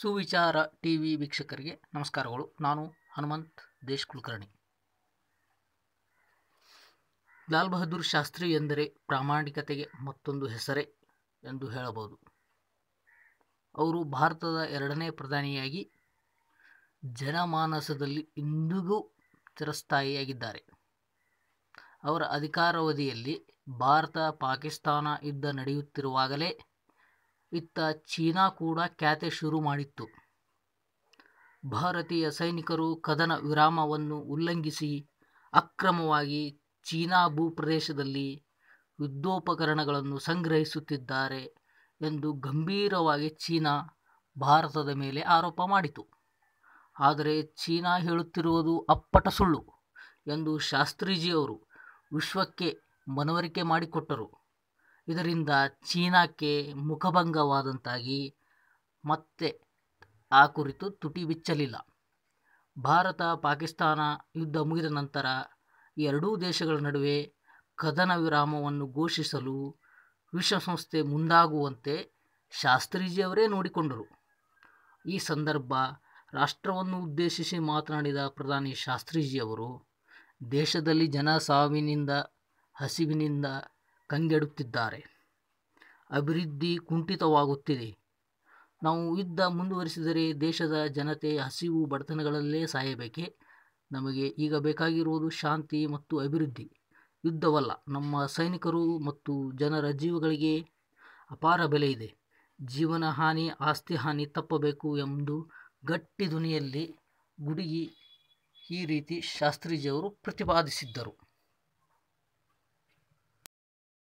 ಸುವಿಚಾರ T V ವೀಕ್ಷಕರಿಗೆ ನಮಸ್ಕಾರಗಳು ನಾನು ಹನುಮಂತ್ ದೇಶ್ ಕುಲಕರ್ಣಿ ಲಾಲ್ ಬಹದ್ದೂರ್ ಶಾಸ್ತ್ರಿ ಎಂದರೆ ಪ್ರಾಮಾಣಿಕತೆಗೆ ಮತ್ತೊಂದು ಹೆಸರೇ ಎಂದು ಹೇಳಬಹುದು ಅವರು ಭಾರತದ ಎರಡನೇ ಪ್ರಧಾನಿಯಾಗಿ ಜನಮಾನಸದಲ್ಲಿ ಇಂದಿಗೂ ಚಿರಸ್ಥಾಯಿಯಾಗಿದ್ದಾರೆ ಅವರ ಅಧಿಕಾರಾವಧಿಯಲ್ಲಿ ಭಾರತ ಪಾಕಿಸ್ತಾನ ಯುದ್ಧ ನಡೆಯುತ್ತಿರುವಾಗಲೇ ಇತ್ತ ಚೀನಾ ಕೂಡ ಖ್ಯಾತೆ ಶುರು ಮಾಡಿತ್ತು ಭಾರತೀಯ ಸೈನಿಕರು ಕದನ ವಿರಾಮವನ್ನು ಉಲ್ಲಂಘಿಸಿ ಅಕ್ರಮವಾಗಿ ಚೀನಾ ಭೂಪ್ರದೇಶದಲ್ಲಿ ಯುದ್ಧೋಪಕರಣಗಳನ್ನು ಸಂಗ್ರಹಿಸುತ್ತಿದ್ದಾರೆ ಎಂದು ಗಂಭೀರವಾಗಿ ಚೀನಾ ಭಾರತದ ಮೇಲೆ ಆರೋಪ ಮಾಡಿತು ಆದರೆ ಚೀನಾ ಹೇಳುತ್ತಿರುವುದು ಅಪ್ಪಟ ಸುಳ್ಳು ಎಂದು ಶಾಸ್ತ್ರೀಜಿಯವರು ವಿಶ್ವಕ್ಕೆ ಮನವರಿಕೆ ಮಾಡಿಕೊಟ್ಟರು ಇದರಿಂದ ಚೀನಾಕ್ಕೆ ಮುಖಭಂಗವಾದಂತಾಗಿ ಮತ್ತೆ ಆ ಕುರಿತು ತುಟಿ ಬಿಚ್ಚಲಿಲ್ಲ ಭಾರತ ಪಾಕಿಸ್ತಾನ ಯುದ್ಧ ಮುಗಿದ ನಂತರ ಎರಡೂ ದೇಶಗಳ ನಡುವೆ ಕದನ ವಿರಾಮವನ್ನು ಘೋಷಿಸಲು ವಿಶ್ವಸಂಸ್ಥೆ ಮುಂದಾಗುವಂತೆ ಶಾಸ್ತ್ರೀಜಿಯವರೇ ನೋಡಿಕೊಂಡರು ಈ ಸಂದರ್ಭ ರಾಷ್ಟ್ರವನ್ನು ಉದ್ದೇಶಿಸಿ ಮಾತನಾಡಿದ ಪ್ರಧಾನಿ ಶಾಸ್ತ್ರೀಜಿಯವರು ದೇಶದಲ್ಲಿ ಜನ ಸಾವಿನಿಂದ ಹಸಿವಿನಿಂದ ಕಂಗೆಡುತ್ತಿದ್ದಾರೆ ಅಭಿವೃದ್ಧಿ ಕುಂಠಿತವಾಗುತ್ತಿದೆ ನಾವು ಯುದ್ಧ ಮುಂದುವರಿಸಿದರೆ ದೇಶದ ಜನತೆ ಹಸಿವು ಬಡತನಗಳಲ್ಲೇ ಸಾಯಬೇಕೆ ನಮಗೆ ಈಗ ಬೇಕಾಗಿರುವುದು ಶಾಂತಿ ಮತ್ತು ಅಭಿವೃದ್ಧಿ ಯುದ್ಧವಲ್ಲ ನಮ್ಮ ಸೈನಿಕರು ಮತ್ತು ಜನರ ಜೀವಗಳಿಗೆ ಅಪಾರ ಬೆಲೆ ಇದೆ ಜೀವನ ಹಾನಿ ಆಸ್ತಿ ಹಾನಿ ತಪ್ಪಬೇಕು ಎಂದು ಗಟ್ಟಿ ಧ್ವನಿಯಲ್ಲಿ ಗುಡುಗಿ ಈ ರೀತಿ ಶಾಸ್ತ್ರೀಜಿಯವರು ಪ್ರತಿಪಾದಿಸಿದ್ದರು